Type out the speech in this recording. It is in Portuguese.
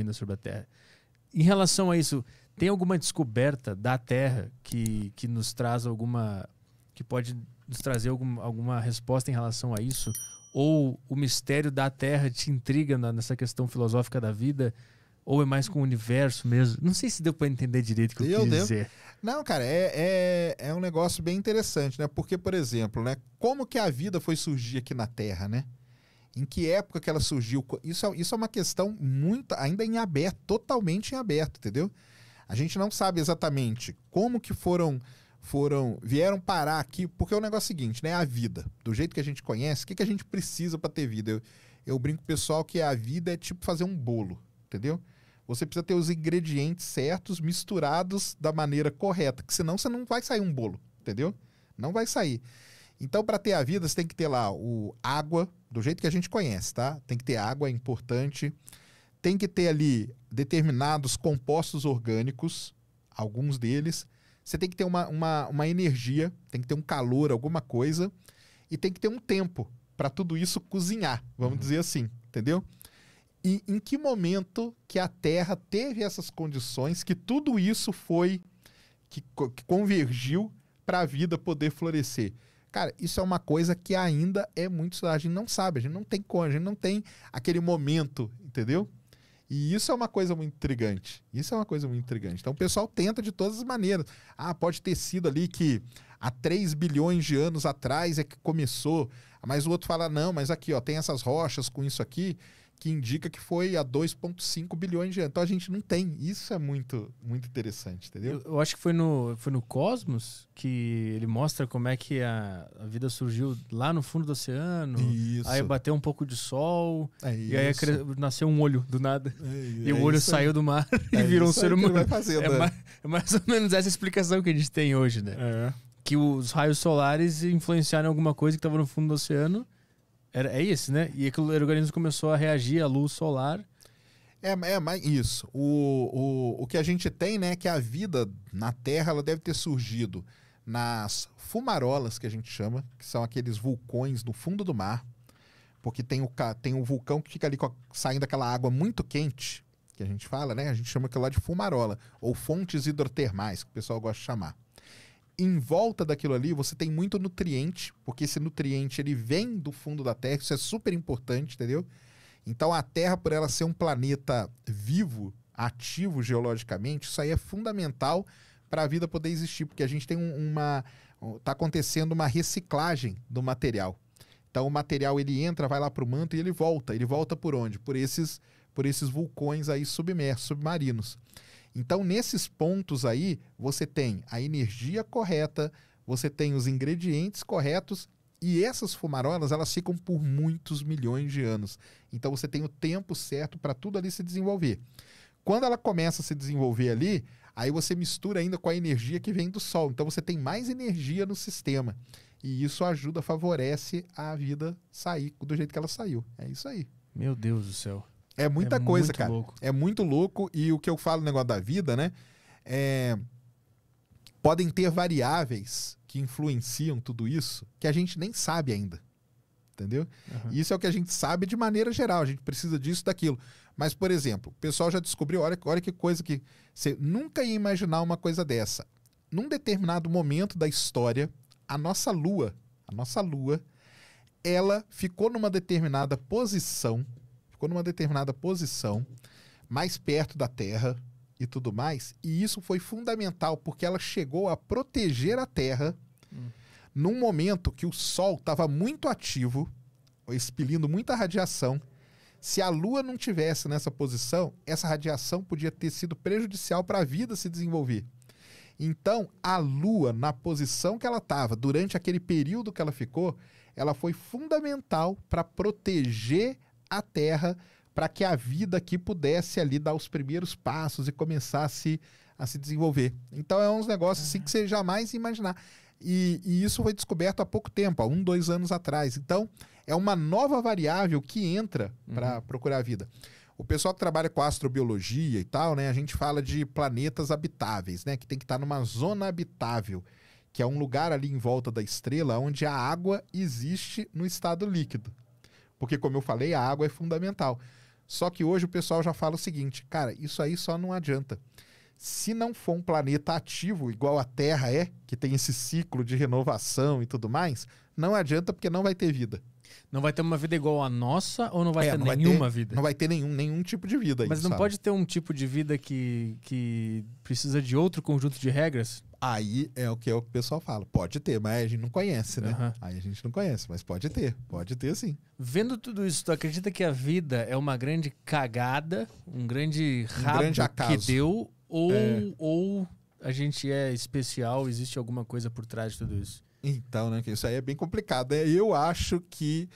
ainda sobre a Terra. Em relação a isso, tem alguma descoberta da Terra que, que nos traz alguma. que pode nos trazer algum, alguma resposta em relação a isso? Ou o mistério da Terra te intriga na, nessa questão filosófica da vida? Ou é mais com o universo mesmo? Não sei se deu para entender direito o que eu, eu quis devo. dizer. Não, cara, é, é, é um negócio bem interessante, né? Porque, por exemplo, né, como que a vida foi surgir aqui na Terra, né? Em que época que ela surgiu? Isso é, isso é uma questão muito ainda em aberto, totalmente em aberto, entendeu? A gente não sabe exatamente como que foram foram vieram parar aqui, porque é o negócio é o seguinte, né? A vida, do jeito que a gente conhece, o que, que a gente precisa para ter vida? Eu, eu brinco pessoal que a vida é tipo fazer um bolo, entendeu? Você precisa ter os ingredientes certos misturados da maneira correta, que senão você não vai sair um bolo, entendeu? Não vai sair. Então, para ter a vida, você tem que ter lá o água, do jeito que a gente conhece, tá? Tem que ter água, é importante. Tem que ter ali determinados compostos orgânicos, alguns deles. Você tem que ter uma, uma, uma energia, tem que ter um calor, alguma coisa. E tem que ter um tempo para tudo isso cozinhar, vamos uhum. dizer assim, entendeu? E em que momento que a Terra teve essas condições, que tudo isso foi, que, que convergiu para a vida poder florescer? Cara, isso é uma coisa que ainda é muito estudada. A gente não sabe, a gente não tem como, a gente não tem aquele momento, entendeu? E isso é uma coisa muito intrigante. Isso é uma coisa muito intrigante. Então o pessoal tenta de todas as maneiras. Ah, pode ter sido ali que há 3 bilhões de anos atrás é que começou. Mas o outro fala, não, mas aqui, ó, tem essas rochas com isso aqui que indica que foi a 2,5 bilhões de anos. Então a gente não tem. Isso é muito, muito interessante, entendeu? Eu, eu, acho que foi no, foi no Cosmos que ele mostra como é que a, a vida surgiu lá no fundo do oceano. Isso. Aí bateu um pouco de sol. É e aí nasceu um olho do nada. É, é e é o olho saiu aí. do mar e virou um ser humano. Fazer, é né? mais, é, mais, ou menos essa explicação que a gente tem hoje, né? É. Que os raios solares influenciaram alguma coisa que estava no fundo do oceano era, é esse, né? E aquele organismo começou a reagir à luz solar. É, é mas isso. O, o, o que a gente tem, né, é que a vida na Terra ela deve ter surgido nas fumarolas, que a gente chama, que são aqueles vulcões no fundo do mar, porque tem o, tem um vulcão que fica ali a, saindo aquela água muito quente, que a gente fala, né? A gente chama aquilo lá de fumarola, ou fontes hidrotermais, que o pessoal gosta de chamar em volta daquilo ali você tem muito nutriente, porque esse nutriente ele vem do fundo da Terra, isso é super importante, entendeu? Então a Terra, por ela ser um planeta vivo, ativo geologicamente, isso aí é fundamental para a vida poder existir, porque a gente tem um, uma está acontecendo uma reciclagem do material. Então o material ele entra, vai lá para o manto e ele volta. Ele volta por onde? Por esses por esses vulcões aí submersos, submarinos. Então, nesses pontos aí, você tem a energia correta, você tem os ingredientes corretos e essas fumarolas elas ficam por muitos milhões de anos. Então você tem o tempo certo para tudo ali se desenvolver. Quando ela começa a se desenvolver ali, aí você mistura ainda com a energia que vem do sol. Então você tem mais energia no sistema. E isso ajuda, favorece a vida sair do jeito que ela saiu. É isso aí. Meu Deus do céu. É muita é coisa, cara. Louco. É muito louco. E o que eu falo no negócio da vida, né? É... Podem ter variáveis que influenciam tudo isso que a gente nem sabe ainda. Entendeu? Uhum. Isso é o que a gente sabe de maneira geral. A gente precisa disso, daquilo. Mas, por exemplo, o pessoal já descobriu, olha, olha que coisa que. Você nunca ia imaginar uma coisa dessa. Num determinado momento da história, a nossa Lua, a nossa Lua, ela ficou numa determinada posição ficou numa determinada posição, mais perto da Terra e tudo mais. E isso foi fundamental porque ela chegou a proteger a Terra hum. num momento que o Sol estava muito ativo, expelindo muita radiação. Se a Lua não tivesse nessa posição, essa radiação podia ter sido prejudicial para a vida se desenvolver. Então, a Lua, na posição que ela estava, durante aquele período que ela ficou, ela foi fundamental para proteger a terra para que a vida aqui pudesse ali dar os primeiros passos e começasse a se desenvolver. Então é uns negócios assim que você jamais imaginar. E, e, isso foi descoberto há pouco tempo, há um, dois anos atrás. Então é uma nova variável que entra para uhum. procurar a vida. O pessoal que trabalha com astrobiologia e tal, né? A gente fala de planetas habitáveis, né? Que tem que estar tá numa zona habitável, que é um lugar ali em volta da estrela onde a água existe no estado líquido. Porque, como eu falei, a água é fundamental. Só que hoje o pessoal já fala o seguinte, cara, isso aí só não adianta. Se não for um planeta ativo, igual a Terra é, que tem esse ciclo de renovação e tudo mais, não adianta porque não vai ter vida. Não vai ter uma vida igual a nossa ou não vai é, ter não nenhuma vai ter, vida? Não vai ter nenhum, nenhum tipo de vida. Mas não sabe? pode ter um tipo de vida que, que precisa de outro conjunto de regras? Aí é o que, é o, que o pessoal fala. Pode ter, mas a gente não conhece, né? Uhum. Aí a gente não conhece, mas pode ter. Pode ter sim. Vendo tudo isso, tu acredita que a vida é uma grande cagada, um grande rabo um grande acaso. que deu? Ou, é. ou a gente é especial, existe alguma coisa por trás de tudo isso? Então, né? Isso aí é bem complicado. É, eu acho que